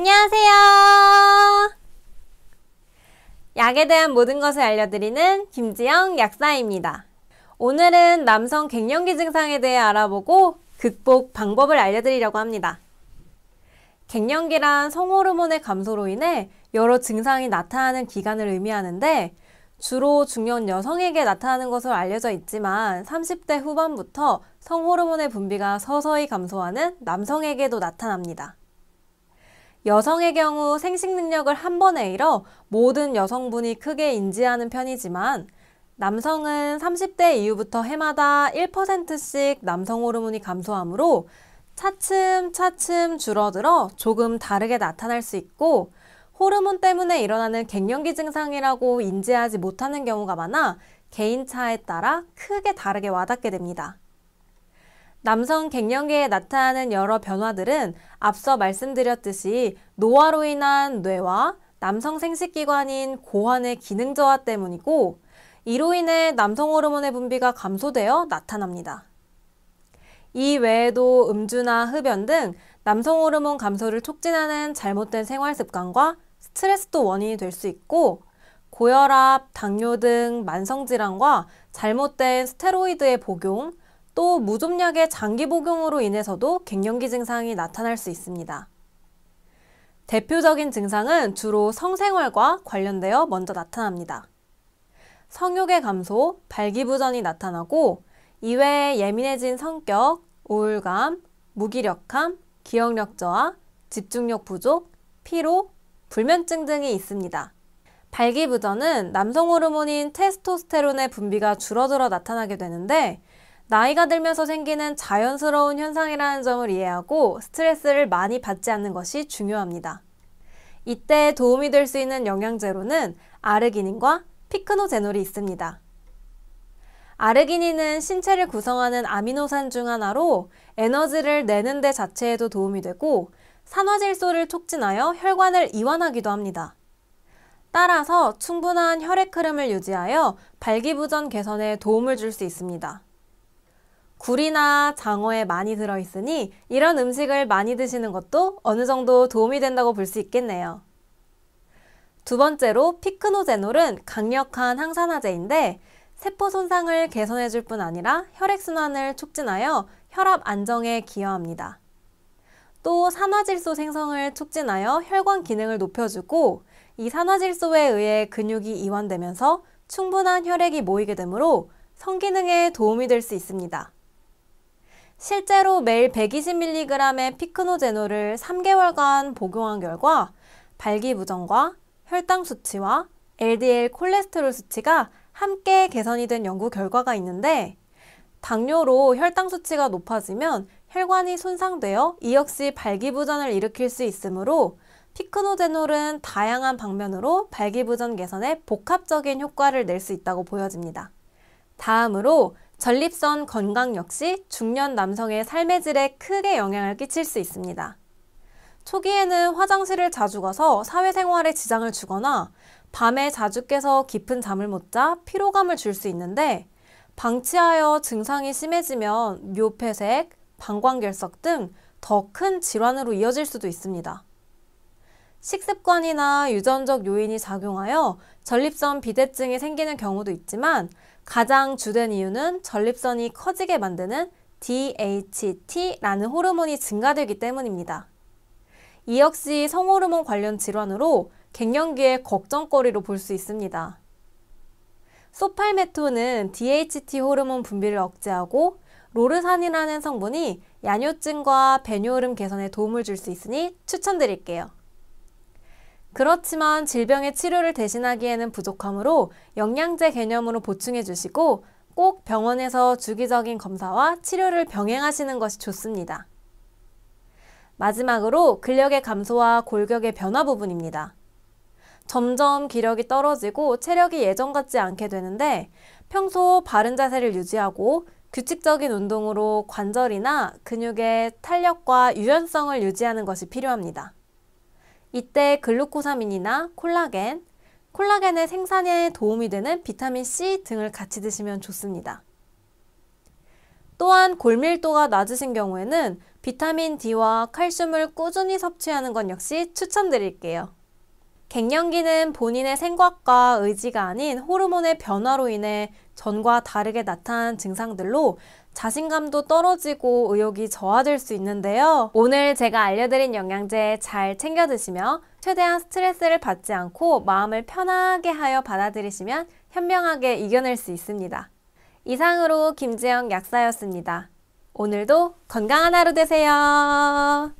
안녕하세요. 약에 대한 모든 것을 알려드리는 김지영 약사입니다. 오늘은 남성 갱년기 증상에 대해 알아보고 극복 방법을 알려드리려고 합니다. 갱년기란 성호르몬의 감소로 인해 여러 증상이 나타나는 기간을 의미하는데 주로 중년 여성에게 나타나는 것으로 알려져 있지만 30대 후반부터 성호르몬의 분비가 서서히 감소하는 남성에게도 나타납니다. 여성의 경우 생식 능력을 한 번에 잃어 모든 여성분이 크게 인지하는 편이지만 남성은 30대 이후부터 해마다 1%씩 남성 호르몬이 감소하므로 차츰 차츰 줄어들어 조금 다르게 나타날 수 있고 호르몬 때문에 일어나는 갱년기 증상이라고 인지하지 못하는 경우가 많아 개인차에 따라 크게 다르게 와닿게 됩니다. 남성 갱년기에 나타나는 여러 변화들은 앞서 말씀드렸듯이 노화로 인한 뇌와 남성 생식기관인 고환의 기능 저하 때문이고 이로 인해 남성 호르몬의 분비가 감소되어 나타납니다. 이 외에도 음주나 흡연 등 남성 호르몬 감소를 촉진하는 잘못된 생활 습관과 스트레스도 원인이 될 수 있고 고혈압, 당뇨 등 만성 질환과 잘못된 스테로이드의 복용, 또 무좀약의 장기 복용으로 인해서도 갱년기 증상이 나타날 수 있습니다. 대표적인 증상은 주로 성생활과 관련되어 먼저 나타납니다. 성욕의 감소, 발기부전이 나타나고 이외에 예민해진 성격, 우울감, 무기력함, 기억력 저하, 집중력 부족, 피로, 불면증 등이 있습니다. 발기부전은 남성 호르몬인 테스토스테론의 분비가 줄어들어 나타나게 되는데 나이가 들면서 생기는 자연스러운 현상이라는 점을 이해하고 스트레스를 많이 받지 않는 것이 중요합니다. 이때 도움이 될 수 있는 영양제로는 아르기닌과 피크노제놀이 있습니다. 아르기닌은 신체를 구성하는 아미노산 중 하나로 에너지를 내는 데 자체에도 도움이 되고 산화질소를 촉진하여 혈관을 이완하기도 합니다. 따라서 충분한 혈액 흐름을 유지하여 발기부전 개선에 도움을 줄 수 있습니다. 굴이나 장어에 많이 들어있으니 이런 음식을 많이 드시는 것도 어느 정도 도움이 된다고 볼 수 있겠네요. 두 번째로 피크노제놀은 강력한 항산화제인데 세포 손상을 개선해 줄 뿐 아니라 혈액순환을 촉진하여 혈압 안정에 기여합니다. 또 산화질소 생성을 촉진하여 혈관 기능을 높여주고 이 산화질소에 의해 근육이 이완되면서 충분한 혈액이 모이게 되므로 성기능에 도움이 될 수 있습니다. 실제로 매일 120mg의 피크노제놀을 3개월간 복용한 결과 발기부전과 혈당 수치와 LDL 콜레스테롤 수치가 함께 개선이 된 연구 결과가 있는데 당뇨로 혈당 수치가 높아지면 혈관이 손상되어 이 역시 발기부전을 일으킬 수 있으므로 피크노제놀은 다양한 방면으로 발기부전 개선에 복합적인 효과를 낼 수 있다고 보여집니다. 다음으로 전립선 건강 역시 중년 남성의 삶의 질에 크게 영향을 끼칠 수 있습니다. 초기에는 화장실을 자주 가서 사회생활에 지장을 주거나 밤에 자주 깨서 깊은 잠을 못 자 피로감을 줄 수 있는데 방치하여 증상이 심해지면 뇨폐색, 방광결석 등 더 큰 질환으로 이어질 수도 있습니다. 식습관이나 유전적 요인이 작용하여 전립선 비대증이 생기는 경우도 있지만 가장 주된 이유는 전립선이 커지게 만드는 DHT라는 호르몬이 증가되기 때문입니다. 이 역시 성호르몬 관련 질환으로 갱년기의 걱정거리로 볼 수 있습니다. 소팔메토는 DHT 호르몬 분비를 억제하고 로르산이라는 성분이 야뇨증과 배뇨흐름 개선에 도움을 줄 수 있으니 추천드릴게요. 그렇지만 질병의 치료를 대신하기에는 부족하므로 영양제 개념으로 보충해 주시고 꼭 병원에서 주기적인 검사와 치료를 병행하시는 것이 좋습니다. 마지막으로 근력의 감소와 골격의 변화 부분입니다. 점점 기력이 떨어지고 체력이 예전 같지 않게 되는데 평소 바른 자세를 유지하고 규칙적인 운동으로 관절이나 근육의 탄력과 유연성을 유지하는 것이 필요합니다. 이때 글루코사민이나 콜라겐, 콜라겐의 생산에 도움이 되는 비타민C 등을 같이 드시면 좋습니다. 또한 골밀도가 낮으신 경우에는 비타민 D와 칼슘을 꾸준히 섭취하는 건 역시 추천드릴게요. 갱년기는 본인의 생각과 의지가 아닌 호르몬의 변화로 인해 전과 다르게 나타난 증상들로 자신감도 떨어지고 의욕이 저하될 수 있는데요. 오늘 제가 알려드린 영양제 잘 챙겨 드시며 최대한 스트레스를 받지 않고 마음을 편하게 하여 받아들이시면 현명하게 이겨낼 수 있습니다. 이상으로 김지영 약사였습니다. 오늘도 건강한 하루 되세요.